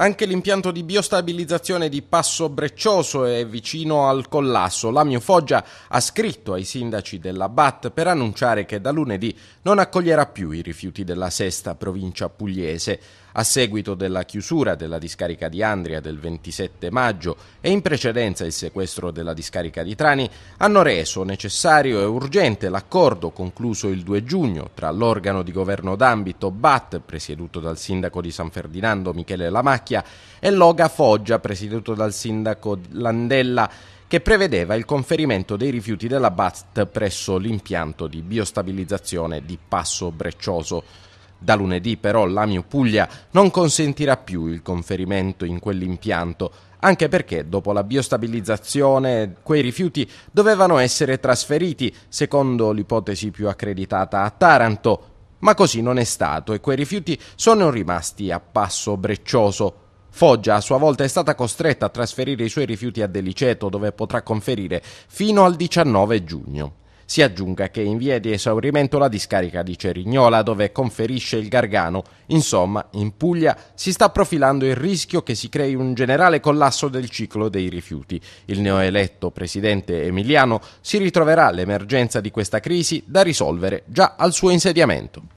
Anche l'impianto di biostabilizzazione di Passo Breccioso è vicino al collasso. Lamio Foggia ha scritto ai sindaci della BAT per annunciare che da lunedì non accoglierà più i rifiuti della sesta provincia pugliese. A seguito della chiusura della discarica di Andria del 27 maggio e in precedenza il sequestro della discarica di Trani, hanno reso necessario e urgente l'accordo concluso il 2 giugno tra l'organo di governo d'ambito BAT, presieduto dal sindaco di San Ferdinando Michele Lamacchi, Sacchia e Loga Foggia, presieduto dal sindaco Landella, che prevedeva il conferimento dei rifiuti della BAT presso l'impianto di biostabilizzazione di Passo Breccioso. Da lunedì però l'Amio Puglia non consentirà più il conferimento in quell'impianto, anche perché dopo la biostabilizzazione quei rifiuti dovevano essere trasferiti, secondo l'ipotesi più accreditata a Taranto, ma così non è stato e quei rifiuti sono rimasti a Passo Breccioso. Foggia a sua volta è stata costretta a trasferire i suoi rifiuti a Deliceto dove potrà conferire fino al 19 giugno. Si aggiunga che è in via di esaurimento la discarica di Cerignola dove conferisce il Gargano. Insomma, in Puglia si sta profilando il rischio che si crei un generale collasso del ciclo dei rifiuti. Il neoeletto presidente Emiliano si ritroverà l'emergenza di questa crisi da risolvere già al suo insediamento.